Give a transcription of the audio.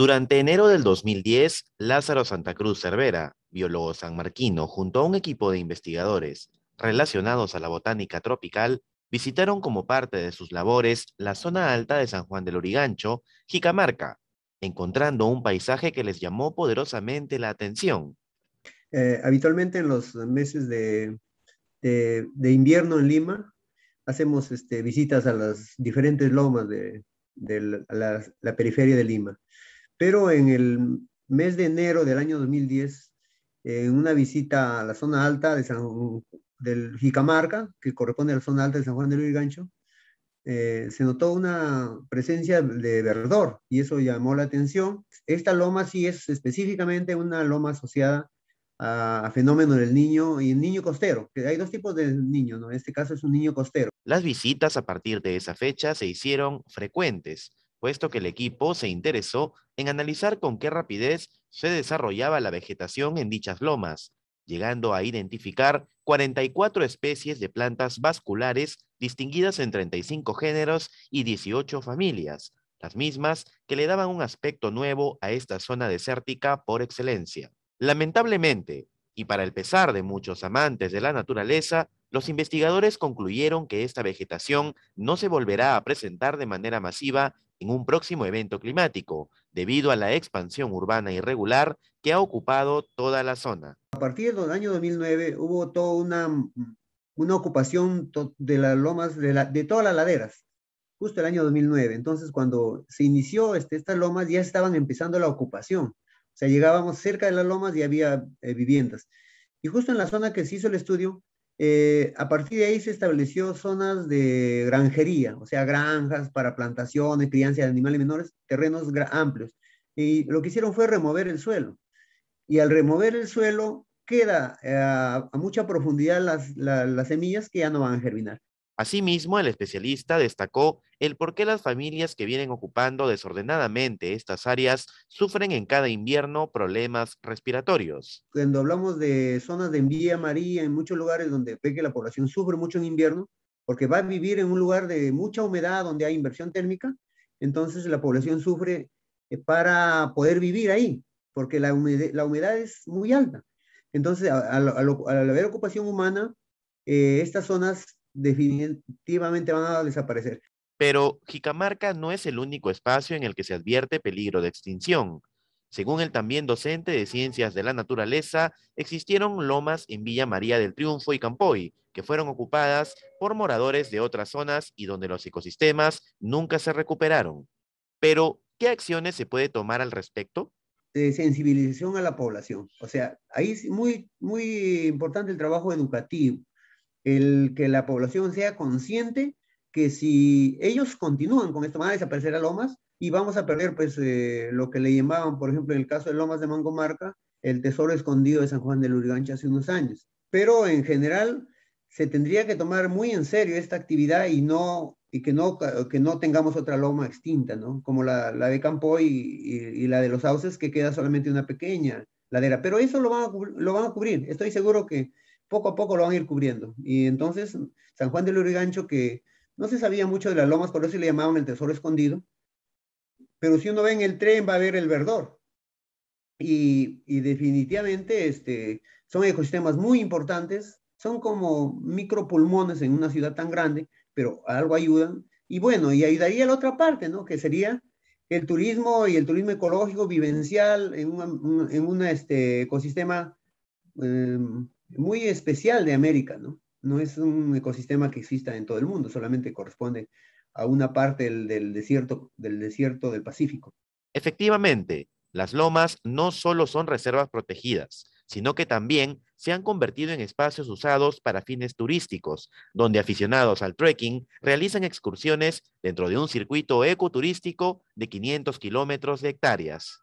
Durante enero del 2010, Lázaro Santa Cruz Cervera, biólogo sanmarquino, junto a un equipo de investigadores relacionados a la botánica tropical, visitaron como parte de sus labores la zona alta de San Juan del Origancho, Jicamarca, encontrando un paisaje que les llamó poderosamente la atención. Eh, habitualmente en los meses de, invierno en Lima hacemos este, visitas a las diferentes lomas de, la, periferia de Lima. Pero en el mes de enero del año 2010, en una visita a la zona alta de San, del Jicamarca, que corresponde a la zona alta de San Juan de Luis Gancho, eh, se notó una presencia de verdor y eso llamó la atención. Esta loma sí es específicamente una loma asociada a, fenómenos fenómeno del niño y el niño costero, que hay dos tipos de niños, ¿no? En este caso es un niño costero. Las visitas a partir de esa fecha se hicieron frecuentes puesto que el equipo se interesó en analizar con qué rapidez se desarrollaba la vegetación en dichas lomas, llegando a identificar 44 especies de plantas vasculares distinguidas en 35 géneros y 18 familias, las mismas que le daban un aspecto nuevo a esta zona desértica por excelencia. Lamentablemente, y para el pesar de muchos amantes de la naturaleza, los investigadores concluyeron que esta vegetación no se volverá a presentar de manera masiva en un próximo evento climático, debido a la expansión urbana irregular que ha ocupado toda la zona. A partir del año 2009 hubo toda una, una ocupación de las lomas, de, todas las laderas, justo el año 2009. Entonces, cuando se inició este, estas lomas, ya estaban empezando la ocupación. O sea, llegábamos cerca de las lomas y había eh, viviendas. Y justo en la zona que se hizo el estudio, eh, a partir de ahí se estableció zonas de granjería, o sea, granjas para plantaciones, crianza de animales menores, terrenos amplios. Y lo que hicieron fue remover el suelo. Y al remover el suelo, queda eh, a mucha profundidad las semillas que ya no van a germinar. Asimismo, el especialista destacó el por qué las familias que vienen ocupando desordenadamente estas áreas sufren en cada invierno problemas respiratorios. Cuando hablamos de zonas de envía María, en muchos lugares donde ve que la población sufre mucho en invierno, porque va a vivir en un lugar de mucha humedad donde hay inversión térmica, entonces la población sufre eh, para poder vivir ahí, porque la humedad, es muy alta. Entonces, al haber ocupación humana, eh, estas zonas definitivamente van a desaparecer. Pero Jicamarca no es el único espacio en el que se advierte peligro de extinción. Según el también docente de Ciencias de la Naturaleza, existieron lomas en Villa María del Triunfo y Campoy, que fueron ocupadas por moradores de otras zonas y donde los ecosistemas nunca se recuperaron. Pero, ¿qué acciones se puede tomar al respecto? De sensibilización a la población. O sea, ahí es muy, muy importante el trabajo educativo el que la población sea consciente que si ellos continúan con esto van a desaparecer a Lomas y vamos a perder pues eh, lo que le llamaban, por ejemplo, en el caso de Lomas de Mangomarca, el tesoro escondido de San Juan de Lurigancha hace unos años. Pero en general se tendría que tomar muy en serio esta actividad y no y que no, que no tengamos otra loma extinta, ¿no? Como la, de Campoy y, la de los sauces, que queda solamente una pequeña ladera. Pero eso lo lo van a cubrir. Estoy seguro que poco a poco lo van a ir cubriendo. Y entonces, San Juan de Lurigancho, que no se sabía mucho de las lomas, por eso le llamaban el tesoro escondido, pero si uno ve en el tren va a ver el verdor. Y, definitivamente este, son ecosistemas muy importantes, son como micropulmones en una ciudad tan grande, pero algo ayudan. Y bueno, y ayudaría la otra parte, ¿no? Que sería el turismo y el turismo ecológico vivencial en, un este, ecosistema em, muy especial de América, ¿no? No es un ecosistema que exista en todo el mundo, solamente corresponde a una parte del, desierto, del desierto del Pacífico. Efectivamente, las lomas no solo son reservas protegidas, sino que también se han convertido en espacios usados para fines turísticos, donde aficionados al trekking realizan excursiones dentro de un circuito ecoturístico de 500 kilómetros de hectáreas.